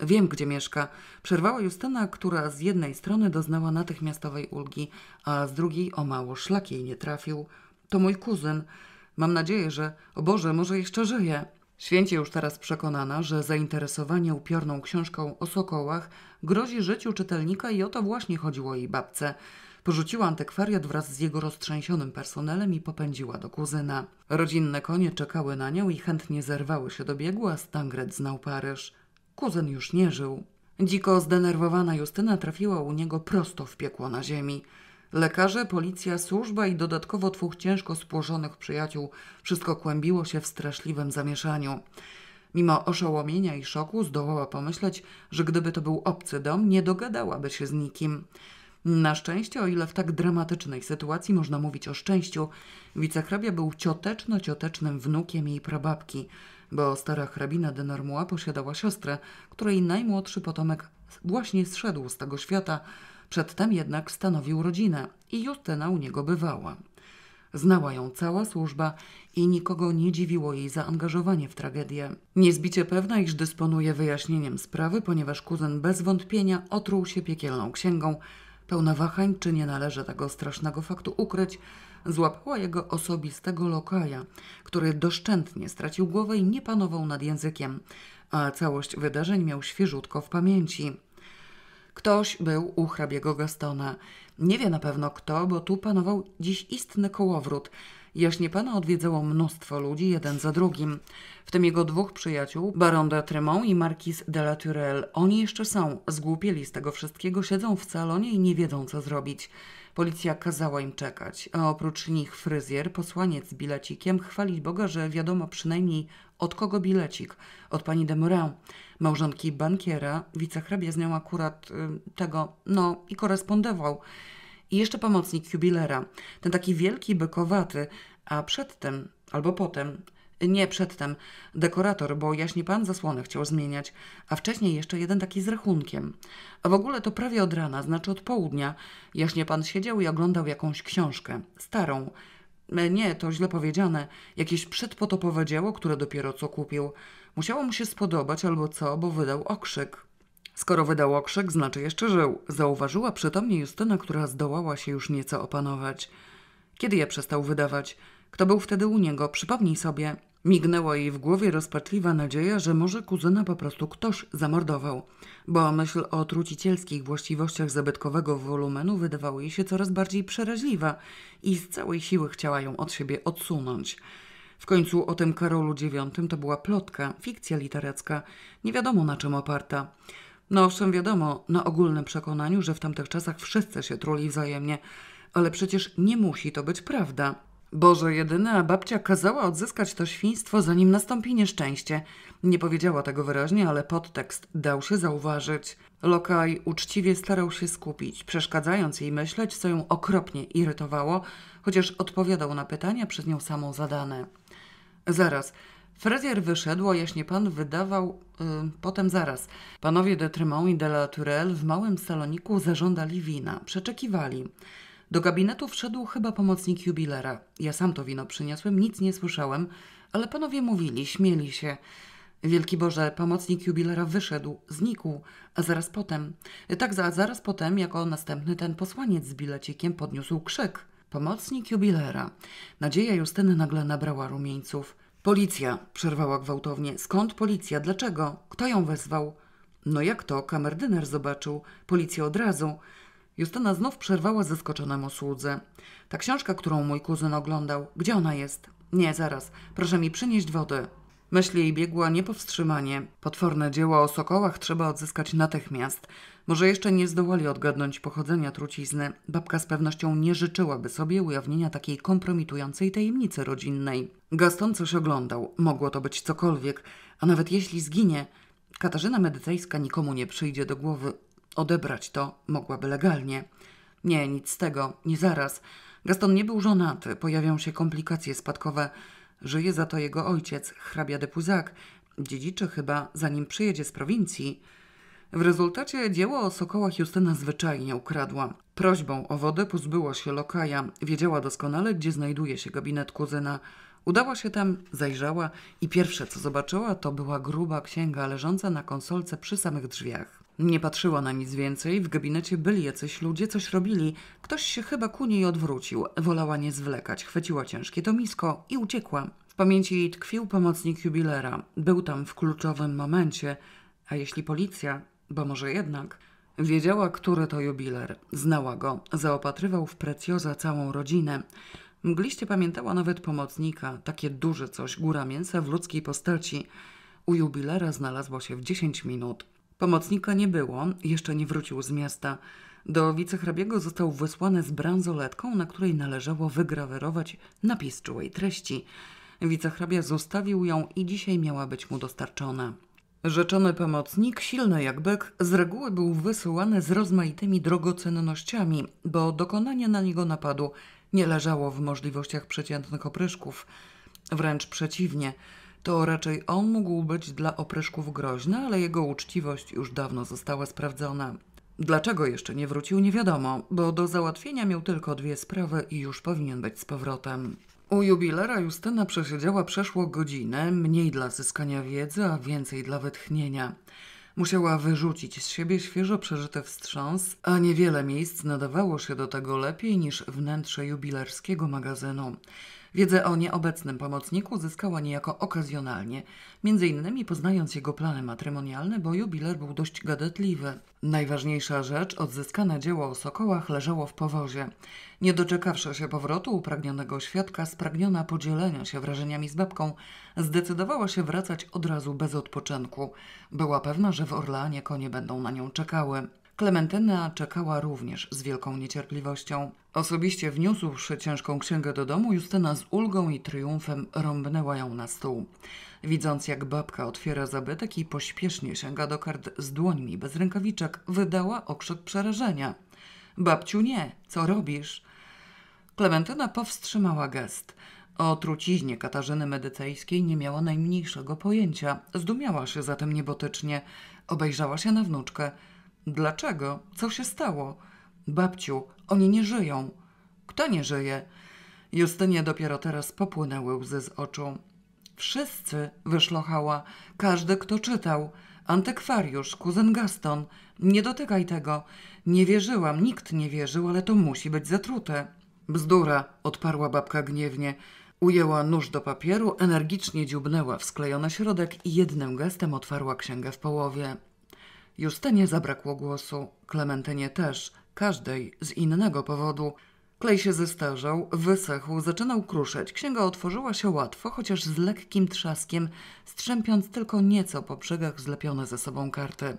Wiem, gdzie mieszka. Przerwała Justyna, która z jednej strony doznała natychmiastowej ulgi, a z drugiej o mało szlak jej nie trafił. To mój kuzyn. Mam nadzieję, że, o Boże, może jeszcze żyje. Święcie już teraz przekonana, że zainteresowanie upiorną książką o sokołach grozi życiu czytelnika i o to właśnie chodziło jej babce. Porzuciła antykwariat wraz z jego roztrzęsionym personelem i popędziła do kuzyna. Rodzinne konie czekały na nią i chętnie zerwały się do biegu, a Stangret znał Paryż. Kuzyn już nie żył. Dziko zdenerwowana Justyna trafiła u niego prosto w piekło na ziemi. Lekarze, policja, służba i dodatkowo dwóch ciężko spłożonych przyjaciół wszystko kłębiło się w straszliwym zamieszaniu. Mimo oszołomienia i szoku zdołała pomyśleć, że gdyby to był obcy dom, nie dogadałaby się z nikim. Na szczęście, o ile w tak dramatycznej sytuacji można mówić o szczęściu, wicehrabia był cioteczno-ciotecznym wnukiem jej prababki, bo stara hrabina de Normois posiadała siostrę, której najmłodszy potomek właśnie zszedł z tego świata, przedtem jednak stanowił rodzinę i Justyna u niego bywała. Znała ją cała służba i nikogo nie dziwiło jej zaangażowanie w tragedię. Niezbicie pewna, iż dysponuje wyjaśnieniem sprawy, ponieważ kuzyn bez wątpienia otruł się piekielną księgą, pełna wahań, czy nie należy tego strasznego faktu ukryć, złapała jego osobistego lokaja, który doszczętnie stracił głowę i nie panował nad językiem, a całość wydarzeń miał świeżutko w pamięci. Ktoś był u hrabiego Gastona. Nie wie na pewno kto, bo tu panował dziś istny kołowrót – Jaśnie pana odwiedzało mnóstwo ludzi, jeden za drugim. W tym jego dwóch przyjaciół, baron de Tremont i markiz de la Turelle. Oni jeszcze są, zgłupieli z tego wszystkiego, siedzą w salonie i nie wiedzą, co zrobić. Policja kazała im czekać, a oprócz nich fryzjer, posłaniec z bilecikiem, chwalić Boga, że wiadomo przynajmniej od kogo bilecik? Od pani de Morin, małżonki bankiera, wicehrabia z nią akurat y, tego, no i korespondował i jeszcze pomocnik jubilera, ten taki wielki, bekowaty, a przedtem albo potem nie, przedtem. Dekorator, bo jaśnie pan zasłonę chciał zmieniać, a wcześniej jeszcze jeden taki z rachunkiem. A w ogóle to prawie od rana, znaczy od południa. Jaśnie pan siedział i oglądał jakąś książkę. Starą. E, nie, to źle powiedziane. Jakieś przedpotopowe dzieło, które dopiero co kupił. Musiało mu się spodobać albo co, bo wydał okrzyk. Skoro wydał okrzyk, znaczy jeszcze żył, zauważyła przytomnie Justyna, która zdołała się już nieco opanować. Kiedy je przestał wydawać? Kto był wtedy u niego? Przypomnij sobie. Mignęła jej w głowie rozpaczliwa nadzieja, że może kuzyna po prostu ktoś zamordował, bo myśl o trucicielskich właściwościach zabytkowego wolumenu wydawała jej się coraz bardziej przeraźliwa i z całej siły chciała ją od siebie odsunąć. W końcu o tym Karolu IX to była plotka, fikcja literacka, nie wiadomo na czym oparta. No owszem, wiadomo, na ogólnym przekonaniu, że w tamtych czasach wszyscy się truli wzajemnie, ale przecież nie musi to być prawda. Boże jedyna a babcia kazała odzyskać to świństwo, zanim nastąpi nieszczęście. Nie powiedziała tego wyraźnie, ale podtekst dał się zauważyć. Lokaj uczciwie starał się skupić, przeszkadzając jej myśleć, co ją okropnie irytowało, chociaż odpowiadał na pytania przez nią samą zadane. Zaraz, Frezjer wyszedł, a jaśnie pan wydawał potem zaraz. Panowie de Tremont i de la Tourelle w małym saloniku zażądali wina. Przeczekiwali. Do gabinetu wszedł chyba pomocnik jubilera. Ja sam to wino przyniosłem, nic nie słyszałem, ale panowie mówili, śmieli się. Wielki Boże, pomocnik jubilera wyszedł, znikł, a zaraz potem, tak za, zaraz potem, jako następny ten posłaniec z bilecikiem podniósł krzyk. Pomocnik jubilera. Nadzieja Justyny nagle nabrała rumieńców. Policja, przerwała gwałtownie. Skąd policja? Dlaczego? Kto ją wezwał? No jak to? Kamerdyner zobaczył. Policję od razu. Justyna znów przerwała zaskoczonemu słudze. Ta książka, którą mój kuzyn oglądał, gdzie ona jest? Nie, zaraz. Proszę mi przynieść wody. Myśl jej biegła niepowstrzymanie. Potworne dzieło o sokołach trzeba odzyskać natychmiast. Może jeszcze nie zdołali odgadnąć pochodzenia trucizny. Babka z pewnością nie życzyłaby sobie ujawnienia takiej kompromitującej tajemnicy rodzinnej. Gaston coś oglądał, mogło to być cokolwiek, a nawet jeśli zginie, Katarzyna Medycejska nikomu nie przyjdzie do głowy. Odebrać to mogłaby legalnie. Nie, nic z tego, nie zaraz. Gaston nie był żonaty, pojawią się komplikacje spadkowe. Żyje za to jego ojciec, hrabia de Puzak, dziedziczy chyba, zanim przyjedzie z prowincji. W rezultacie dzieło o sokołach Justyna zwyczajnie ukradła. Prośbą o wodę pozbyła się lokaja. Wiedziała doskonale, gdzie znajduje się gabinet kuzyna. Udała się tam, zajrzała i pierwsze co zobaczyła to była gruba księga leżąca na konsolce przy samych drzwiach. Nie patrzyła na nic więcej, w gabinecie byli jacyś ludzie, coś robili. Ktoś się chyba ku niej odwrócił. Wolała nie zwlekać, chwyciła ciężkie misko i uciekła. W pamięci jej tkwił pomocnik jubilera. Był tam w kluczowym momencie, a jeśli policja bo może jednak. Wiedziała, który to jubiler. Znała go. Zaopatrywał w precjoza całą rodzinę. Mgliście pamiętała nawet pomocnika, takie duże coś, góra mięsa w ludzkiej postaci. U jubilera znalazło się w 10 minut. Pomocnika nie było, jeszcze nie wrócił z miasta. Do wicehrabiego został wysłany z bransoletką, na której należało wygrawerować napis czułej treści. Wicehrabia zostawił ją i dzisiaj miała być mu dostarczona. Rzeczony pomocnik, silny jak byk, z reguły był wysyłany z rozmaitymi drogocennościami, bo dokonanie na niego napadu nie leżało w możliwościach przeciętnych opryszków. Wręcz przeciwnie, to raczej on mógł być dla opryszków groźny, ale jego uczciwość już dawno została sprawdzona. Dlaczego jeszcze nie wrócił, nie wiadomo, bo do załatwienia miał tylko dwie sprawy i już powinien być z powrotem. U jubilera Justyna przesiedziała przeszło godzinę, mniej dla zyskania wiedzy, a więcej dla wytchnienia. Musiała wyrzucić z siebie świeżo przeżyty wstrząs, a niewiele miejsc nadawało się do tego lepiej niż wnętrze jubilerskiego magazynu. Wiedzę o nieobecnym pomocniku zyskała niejako okazjonalnie, między innymi poznając jego plany matrymonialne, bo jubiler był dość gadetliwy. Najważniejsza rzecz, odzyskane dzieło o sokołach, leżało w powozie. Nie doczekawszy się powrotu upragnionego świadka, spragniona podzielenia się wrażeniami z babką, zdecydowała się wracać od razu bez odpoczynku. Była pewna, że w Orleanie konie będą na nią czekały. Klementyna czekała również z wielką niecierpliwością. Osobiście wniósłszy ciężką księgę do domu, Justyna z ulgą i triumfem rąbnęła ją na stół. Widząc, jak babka otwiera zabytek i pośpiesznie sięga do kart z dłońmi bez rękawiczek, wydała okrzyk przerażenia. Babciu nie, co robisz? Klementyna powstrzymała gest. O truciźnie Katarzyny Medycejskiej nie miała najmniejszego pojęcia. Zdumiała się zatem niebotycznie. Obejrzała się na wnuczkę – Dlaczego? Co się stało? Babciu, oni nie żyją. Kto nie żyje? Justynie dopiero teraz popłynęły łzy z oczu. Wszyscy, wyszlochała, każdy, kto czytał. Antykwariusz, kuzyn Gaston. Nie dotykaj tego. Nie wierzyłam, nikt nie wierzył, ale to musi być zatrute. Bzdura, odparła babka gniewnie. Ujęła nóż do papieru, energicznie dziubnęła w sklejony środek i jednym gestem otwarła księgę w połowie. Justynie zabrakło głosu, Klementynie też, każdej z innego powodu. Klej się zestarzał, wysechł, zaczynał kruszeć. Księga otworzyła się łatwo, chociaż z lekkim trzaskiem, strzępiąc tylko nieco po brzegach zlepione ze sobą karty.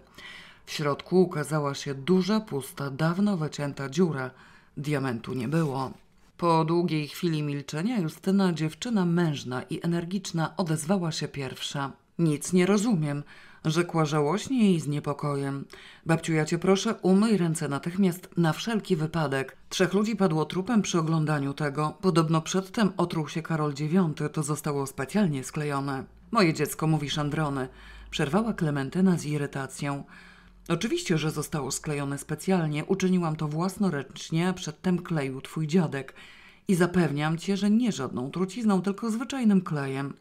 W środku ukazała się duża, pusta, dawno wycięta dziura. Diamentu nie było. Po długiej chwili milczenia Justyna, dziewczyna mężna i energiczna, odezwała się pierwsza. Nic nie rozumiem. Rzekła żałośnie i z niepokojem. Babciu, ja cię proszę, umyj ręce natychmiast, na wszelki wypadek. Trzech ludzi padło trupem przy oglądaniu tego. Podobno przedtem otruł się Karol IX, to zostało specjalnie sklejone. Moje dziecko, mówisz Androny. Przerwała Klementyna z irytacją. Oczywiście, że zostało sklejone specjalnie. Uczyniłam to własnoręcznie, a przedtem kleił twój dziadek. I zapewniam cię, że nie żadną trucizną, tylko zwyczajnym klejem.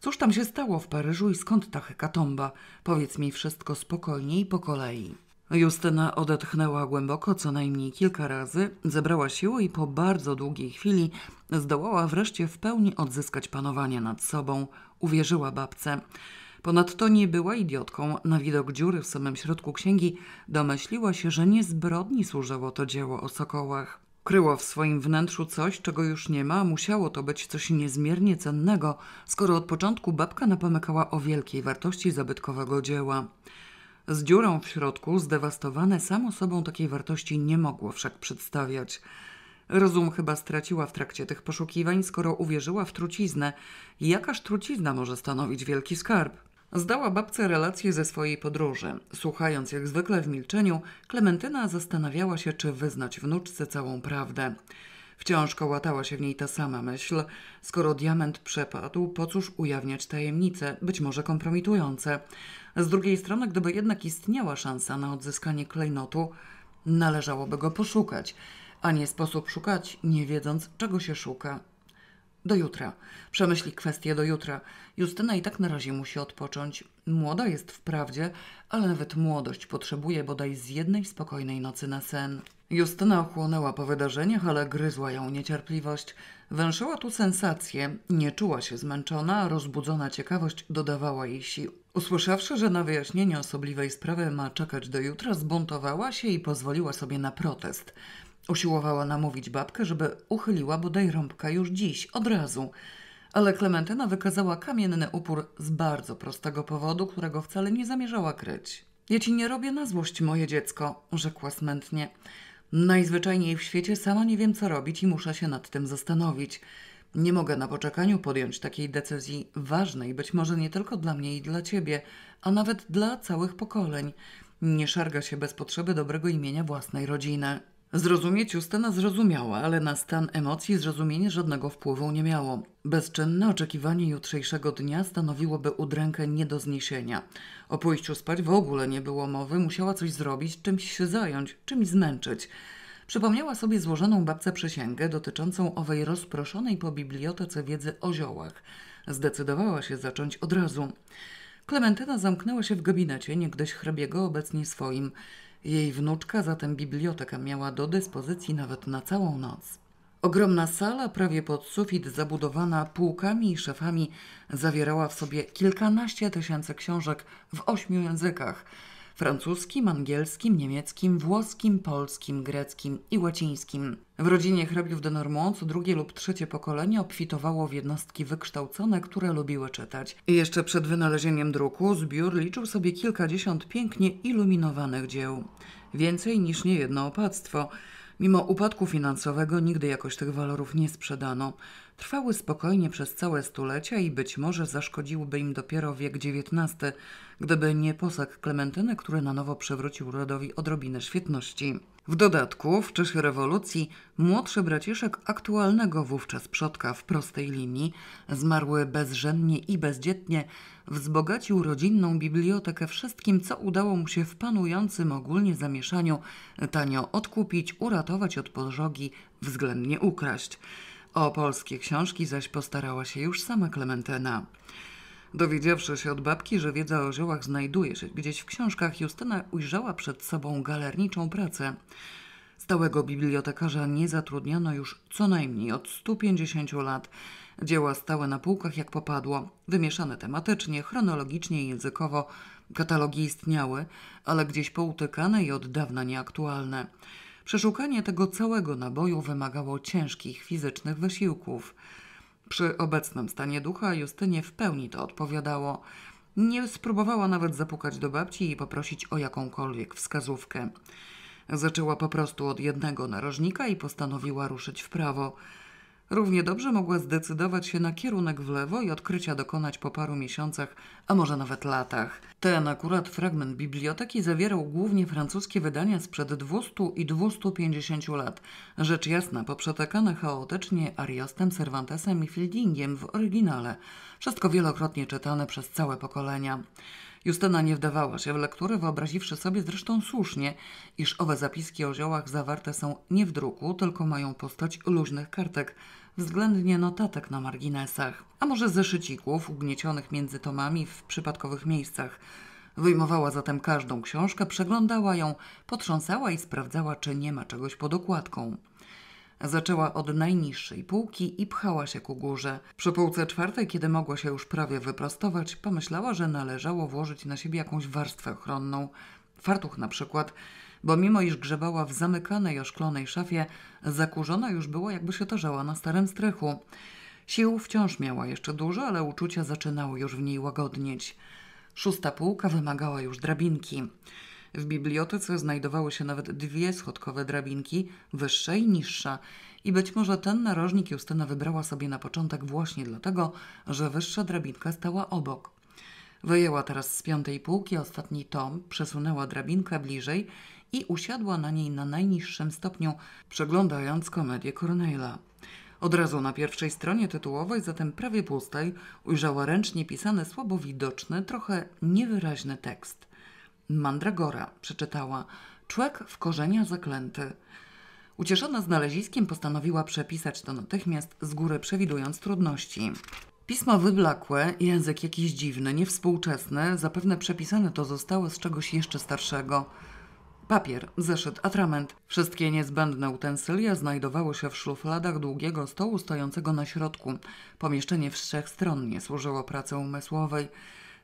Cóż tam się stało w Paryżu i skąd ta hekatomba? Powiedz mi wszystko spokojnie i po kolei. Justyna odetchnęła głęboko co najmniej kilka razy, zebrała siły i po bardzo długiej chwili zdołała wreszcie w pełni odzyskać panowanie nad sobą. Uwierzyła babce. Ponadto nie była idiotką. Na widok dziury w samym środku księgi domyśliła się, że nie zbrodni służyło to dzieło o sokołach. Kryło w swoim wnętrzu coś, czego już nie ma, musiało to być coś niezmiernie cennego, skoro od początku babka napomykała o wielkiej wartości zabytkowego dzieła. Z dziurą w środku, zdewastowane samo sobą takiej wartości nie mogło wszak przedstawiać. Rozum chyba straciła w trakcie tych poszukiwań, skoro uwierzyła w truciznę. Jakaż trucizna może stanowić wielki skarb? Zdała babce relację ze swojej podróży. Słuchając jak zwykle w milczeniu, Klementyna zastanawiała się, czy wyznać wnuczce całą prawdę. Wciąż kołatała się w niej ta sama myśl. Skoro diament przepadł, po cóż ujawniać tajemnice, być może kompromitujące? Z drugiej strony, gdyby jednak istniała szansa na odzyskanie klejnotu, należałoby go poszukać, a nie sposób szukać, nie wiedząc, czego się szuka. Do jutra. Przemyśli kwestię do jutra. Justyna i tak na razie musi odpocząć. Młoda jest wprawdzie, ale nawet młodość potrzebuje bodaj z jednej spokojnej nocy na sen. Justyna ochłonęła po wydarzeniach, ale gryzła ją niecierpliwość. Węszyła tu sensację, nie czuła się zmęczona, a rozbudzona ciekawość dodawała jej sił. Usłyszawszy, że na wyjaśnienie osobliwej sprawy ma czekać do jutra, zbuntowała się i pozwoliła sobie na protest – Usiłowała namówić babkę, żeby uchyliła bodaj rąbka już dziś, od razu. Ale Klementyna wykazała kamienny upór z bardzo prostego powodu, którego wcale nie zamierzała kryć. Ja ci nie robię na złość, moje dziecko, rzekła smętnie. Najzwyczajniej w świecie sama nie wiem, co robić i muszę się nad tym zastanowić. Nie mogę na poczekaniu podjąć takiej decyzji ważnej, być może nie tylko dla mnie i dla ciebie, a nawet dla całych pokoleń. Nie szarga się bez potrzeby dobrego imienia własnej rodziny. Zrozumieć Justyna zrozumiała, ale na stan emocji zrozumienie żadnego wpływu nie miało. Bezczynne oczekiwanie jutrzejszego dnia stanowiłoby udrękę nie do zniesienia. O pójściu spać w ogóle nie było mowy, musiała coś zrobić, czymś się zająć, czymś zmęczyć. Przypomniała sobie złożoną babce przysięgę dotyczącą owej rozproszonej po bibliotece wiedzy o ziołach. Zdecydowała się zacząć od razu. Klementyna zamknęła się w gabinecie, niegdyś hrabiego, obecnie swoim. Jej wnuczka zatem biblioteka miała do dyspozycji nawet na całą noc. Ogromna sala, prawie pod sufit, zabudowana półkami i szefami, zawierała w sobie kilkanaście tysięcy książek w ośmiu językach – francuskim, angielskim, niemieckim, włoskim, polskim, greckim i łacińskim. W rodzinie hrabiów de Normand co drugie lub trzecie pokolenie obfitowało w jednostki wykształcone, które lubiły czytać. I jeszcze przed wynalezieniem druku zbiór liczył sobie kilkadziesiąt pięknie iluminowanych dzieł. Więcej niż niejedno opactwo. Mimo upadku finansowego nigdy jakoś tych walorów nie sprzedano trwały spokojnie przez całe stulecia i być może zaszkodziłby im dopiero wiek XIX, gdyby nie posag Klementyny, który na nowo przewrócił rodowi odrobinę świetności. W dodatku, w czasie rewolucji, młodszy braciszek aktualnego wówczas przodka w prostej linii, zmarły bezżennie i bezdzietnie, wzbogacił rodzinną bibliotekę wszystkim, co udało mu się w panującym ogólnie zamieszaniu tanio odkupić, uratować od pożogi, względnie ukraść. O polskie książki zaś postarała się już sama Klementyna. Dowiedziawszy się od babki, że wiedza o ziołach znajduje się gdzieś w książkach, Justyna ujrzała przed sobą galerniczą pracę. Stałego bibliotekarza nie zatrudniono już co najmniej od 150 lat. Dzieła stały na półkach jak popadło, wymieszane tematycznie, chronologicznie i językowo. Katalogi istniały, ale gdzieś poutykane i od dawna nieaktualne. Przeszukanie tego całego naboju wymagało ciężkich fizycznych wysiłków. Przy obecnym stanie ducha Justynie w pełni to odpowiadało. Nie spróbowała nawet zapukać do babci i poprosić o jakąkolwiek wskazówkę. Zaczęła po prostu od jednego narożnika i postanowiła ruszyć w prawo. Równie dobrze mogła zdecydować się na kierunek w lewo i odkrycia dokonać po paru miesiącach, a może nawet latach. Ten akurat fragment biblioteki zawierał głównie francuskie wydania sprzed 200 i 250 lat, rzecz jasna poprzetakane chaotycznie Ariostem, Cervantesem i Fieldingiem w oryginale, wszystko wielokrotnie czytane przez całe pokolenia. Justyna nie wdawała się w lektury, wyobraziwszy sobie zresztą słusznie, iż owe zapiski o ziołach zawarte są nie w druku, tylko mają postać luźnych kartek, względnie notatek na marginesach, a może zeszycików ugniecionych między tomami w przypadkowych miejscach. Wyjmowała zatem każdą książkę, przeglądała ją, potrząsała i sprawdzała, czy nie ma czegoś pod okładką. Zaczęła od najniższej półki i pchała się ku górze. Przy półce czwartej, kiedy mogła się już prawie wyprostować, pomyślała, że należało włożyć na siebie jakąś warstwę ochronną, fartuch na przykład, bo mimo iż grzebała w zamykanej, oszklonej szafie, zakurzona już była, jakby się tożała na starym strychu. Sił wciąż miała jeszcze dużo, ale uczucia zaczynały już w niej łagodnieć. Szósta półka wymagała już drabinki. W bibliotece znajdowały się nawet dwie schodkowe drabinki, wyższa i niższa. I być może ten narożnik Justyna wybrała sobie na początek właśnie dlatego, że wyższa drabinka stała obok. Wyjęła teraz z piątej półki ostatni tom, przesunęła drabinkę bliżej i usiadła na niej na najniższym stopniu, przeglądając komedię Cornela. Od razu na pierwszej stronie tytułowej, zatem prawie pustej, ujrzała ręcznie pisany, słabo widoczny, trochę niewyraźny tekst. Mandragora, przeczytała. Człek w korzenia zaklęty. Ucieszona znaleziskiem postanowiła przepisać to natychmiast, z góry przewidując trudności. Pismo wyblakłe, język jakiś dziwny, niewspółczesny, zapewne przepisane to zostało z czegoś jeszcze starszego. Papier, zeszyt, atrament. Wszystkie niezbędne utensylia znajdowały się w szufladach długiego stołu stojącego na środku. Pomieszczenie wszechstronnie służyło pracy umysłowej.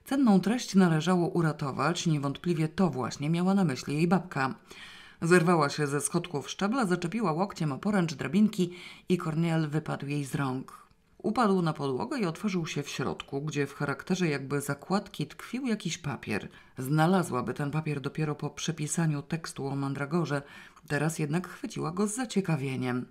Cenną treść należało uratować, niewątpliwie to właśnie miała na myśli jej babka. Zerwała się ze schodków szczebla, zaczepiła łokciem o poręcz drabinki i Korniel wypadł jej z rąk. Upadł na podłogę i otworzył się w środku, gdzie w charakterze jakby zakładki tkwił jakiś papier. Znalazłaby ten papier dopiero po przepisaniu tekstu o mandragorze, teraz jednak chwyciła go z zaciekawieniem.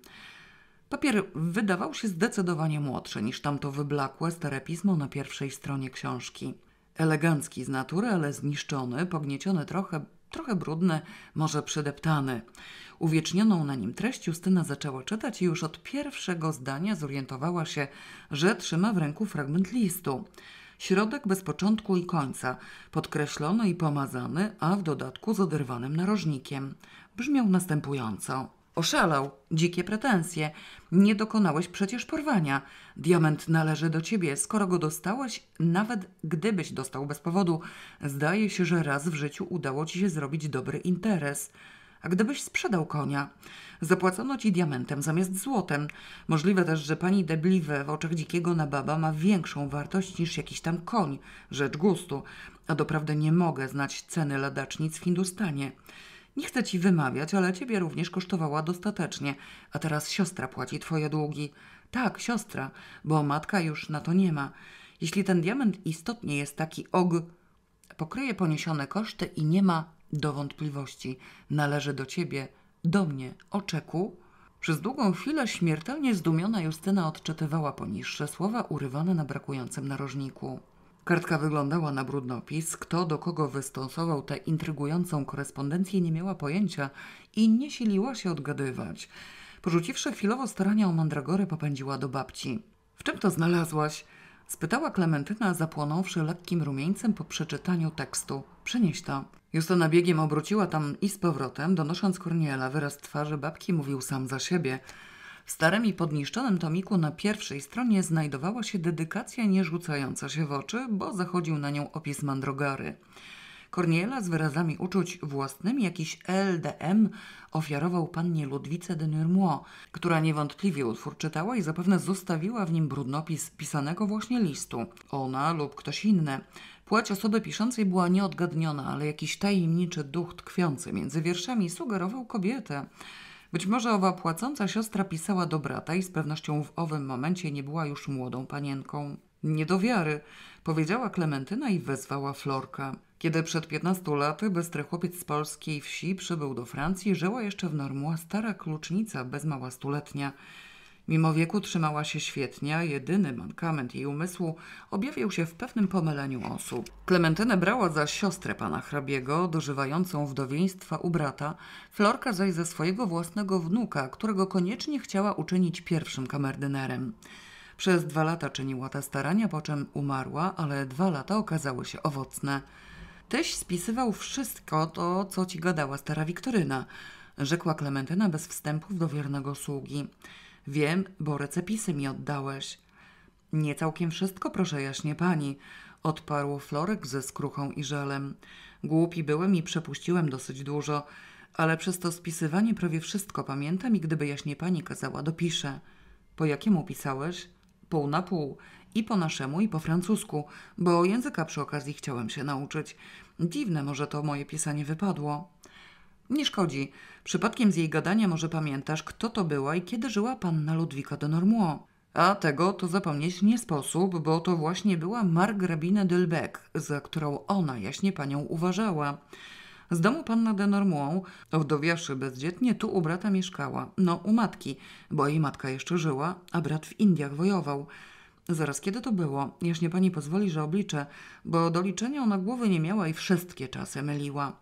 Papier wydawał się zdecydowanie młodszy niż tamto wyblakłe stare pismo na pierwszej stronie książki. Elegancki z natury, ale zniszczony, pognieciony trochę, trochę brudny, może przedeptany. Uwiecznioną na nim treść Justyna zaczęła czytać i już od pierwszego zdania zorientowała się, że trzyma w ręku fragment listu. Środek bez początku i końca, podkreślony i pomazany, a w dodatku z oderwanym narożnikiem. Brzmiał następująco. Oszalał, dzikie pretensje. Nie dokonałeś przecież porwania. Diament należy do ciebie. Skoro go dostałeś, nawet gdybyś dostał bez powodu, zdaje się, że raz w życiu udało ci się zrobić dobry interes. A gdybyś sprzedał konia? Zapłacono ci diamentem zamiast złotem. Możliwe też, że pani Debliwe w oczach dzikiego nababa ma większą wartość niż jakiś tam koń. Rzecz gustu. A doprawdy nie mogę znać ceny ladacznic w Hindustanie. Nie chcę ci wymawiać, ale ciebie również kosztowała dostatecznie, a teraz siostra płaci twoje długi. Tak, siostra, bo matka już na to nie ma. Jeśli ten diament istotnie jest taki og, pokryje poniesione koszty i nie ma do wątpliwości. Należy do ciebie, do mnie, oczeku. Przez długą chwilę śmiertelnie zdumiona Justyna odczytywała poniższe słowa urywane na brakującym narożniku. Kartka wyglądała na brudnopis. Kto do kogo wystosował tę intrygującą korespondencję nie miała pojęcia i nie siliła się odgadywać. Porzuciwszy chwilowo starania o mandragorę, popędziła do babci. W czym to znalazłaś? Spytała Klementyna, zapłonąwszy lekkim rumieńcem po przeczytaniu tekstu. Przynieś to. Justyna biegiem obróciła tam i z powrotem, donosząc Korniela. Wyraz twarzy babki mówił sam za siebie. W starym i podniszczonym tomiku na pierwszej stronie znajdowała się dedykacja nierzucająca się w oczy, bo zachodził na nią opis mandrogary. Korniela z wyrazami uczuć własnymi jakiś LDM ofiarował pannie Ludwice de Nurmois, która niewątpliwie utwór czytała i zapewne zostawiła w nim brudnopis pisanego właśnie listu. Ona lub ktoś inny. Płać osoby piszącej była nieodgadniona, ale jakiś tajemniczy duch tkwiący między wierszami sugerował kobietę. Być może owa płacąca siostra pisała do brata i z pewnością w owym momencie nie była już młodą panienką. Nie do wiary, powiedziała Klementyna i wezwała Florka. Kiedy przed 15 laty bystry chłopiec z polskiej wsi przybył do Francji, żyła jeszcze w Normuła stara klucznica, bez mała stuletnia. Mimo wieku trzymała się świetnie, a jedyny mankament jej umysłu objawił się w pewnym pomyleniu osób. Klementynę brała za siostrę pana hrabiego, dożywającą wdowieństwa u brata, Florka zaś ze swojego własnego wnuka, którego koniecznie chciała uczynić pierwszym kamerdynerem. Przez dwa lata czyniła te starania, po czym umarła, ale dwa lata okazały się owocne. Tyś spisywał wszystko to, co ci gadała stara Wiktoryna, rzekła Klementyna bez wstępów do wiernego sługi. Wiem, bo recepisy mi oddałeś. Nie całkiem wszystko, proszę jaśnie pani, odparł Florek ze skruchą i żalem. Głupi byłem i przepuściłem dosyć dużo, ale przez to spisywanie prawie wszystko pamiętam i gdyby jaśnie pani kazała, dopiszę. Po jakiemu pisałeś? Pół na pół. I po naszemu, i po francusku, bo języka przy okazji chciałem się nauczyć. Dziwne może to moje pisanie wypadło. Nie szkodzi. Przypadkiem z jej gadania może pamiętasz, kto to była i kiedy żyła panna Ludwika de Normois. A tego to zapomnieć nie sposób, bo to właśnie była margrabina Delbecq, za którą ona jaśnie panią uważała. Z domu panna de Normois, owdowiawszy bezdzietnie, tu u brata mieszkała. No, u matki, bo jej matka jeszcze żyła, a brat w Indiach wojował. Zaraz kiedy to było? Jaśnie pani pozwoli, że obliczę, bo do liczenia ona głowy nie miała i wszystkie czasy myliła.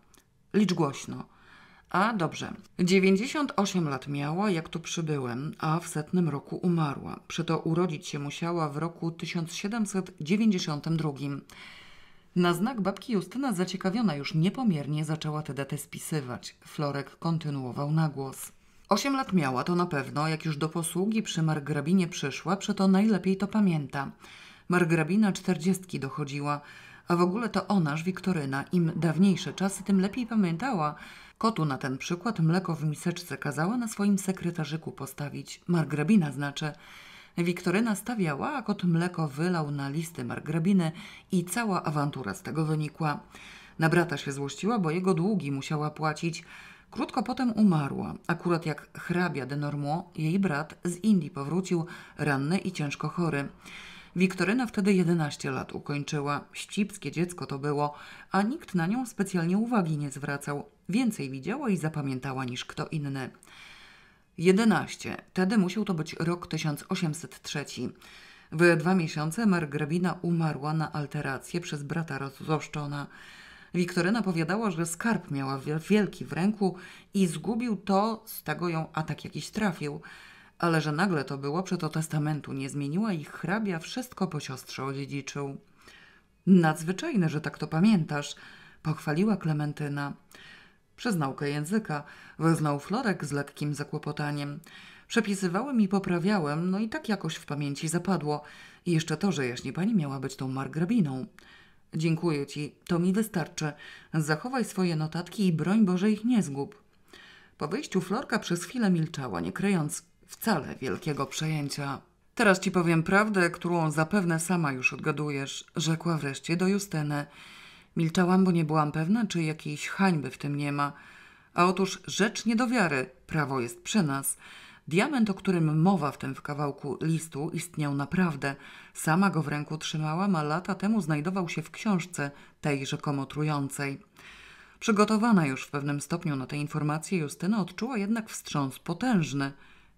Licz głośno – a dobrze. 98 lat miała, jak tu przybyłem, a w setnym roku umarła. Przeto urodzić się musiała w roku 1792. Na znak babki Justyna, zaciekawiona już niepomiernie, zaczęła te datę spisywać. Florek kontynuował nagłos. Osiem lat miała, to na pewno, jak już do posługi przy margrabinie przyszła, przeto najlepiej to pamięta. Margrabina czterdziestki dochodziła, a w ogóle to onaż, Wiktoryna, im dawniejsze czasy, tym lepiej pamiętała – Kotu na ten przykład mleko w miseczce kazała na swoim sekretarzyku postawić. Margrabina znaczy. Wiktoryna stawiała, a kot mleko wylał na listy margrabiny i cała awantura z tego wynikła. Na brata się złościła, bo jego długi musiała płacić. Krótko potem umarła. Akurat jak hrabia de Normo, jej brat z Indii powrócił, ranny i ciężko chory. Wiktoryna wtedy 11 lat ukończyła. Ścipskie dziecko to było, a nikt na nią specjalnie uwagi nie zwracał. Więcej widziała i zapamiętała niż kto inny. 11. Tedy musiał to być rok 1803. W dwa miesiące margrabina umarła na alterację przez brata rozoszczona. Wiktoryna powiadała, że skarb miała wielki w ręku i zgubił to, z tego ją atak jakiś trafił. Ale że nagle to było, przeto testamentu nie zmieniła i hrabia wszystko po siostrze odziedziczył. Nadzwyczajne, że tak to pamiętasz, pochwaliła Klementyna. Przez naukę języka wyznał Florek z lekkim zakłopotaniem. Przepisywałem i poprawiałem, no i tak jakoś w pamięci zapadło. I jeszcze to, że jaśnie pani miała być tą margrabiną. Dziękuję ci, to mi wystarczy. Zachowaj swoje notatki i broń Boże ich nie zgub. Po wyjściu Florka przez chwilę milczała, nie kryjąc wcale wielkiego przejęcia. Teraz ci powiem prawdę, którą zapewne sama już odgadujesz, rzekła wreszcie do Justyny. Milczałam, bo nie byłam pewna, czy jakiejś hańby w tym nie ma. A otóż rzecz nie do wiary, prawo jest przy nas. Diament, o którym mowa w tym kawałku listu, istniał naprawdę. Sama go w ręku trzymałam, a lata temu znajdował się w książce, tej rzekomo trującej. Przygotowana już w pewnym stopniu na te informacje, Justyna odczuła jednak wstrząs potężny.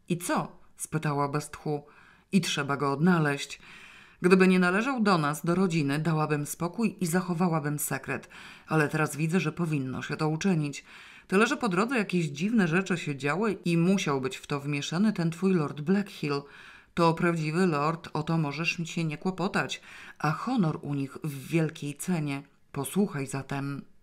I co? spytała bez tchu. I trzeba go odnaleźć. Gdyby nie należał do nas, do rodziny, dałabym spokój i zachowałabym sekret, ale teraz widzę, że powinno się to uczynić. Tyle, że po drodze jakieś dziwne rzeczy się działy i musiał być w to wmieszany ten twój lord Blackhill. To prawdziwy lord, o to możesz mi się nie kłopotać, a honor u nich w wielkiej cenie. Posłuchaj zatem.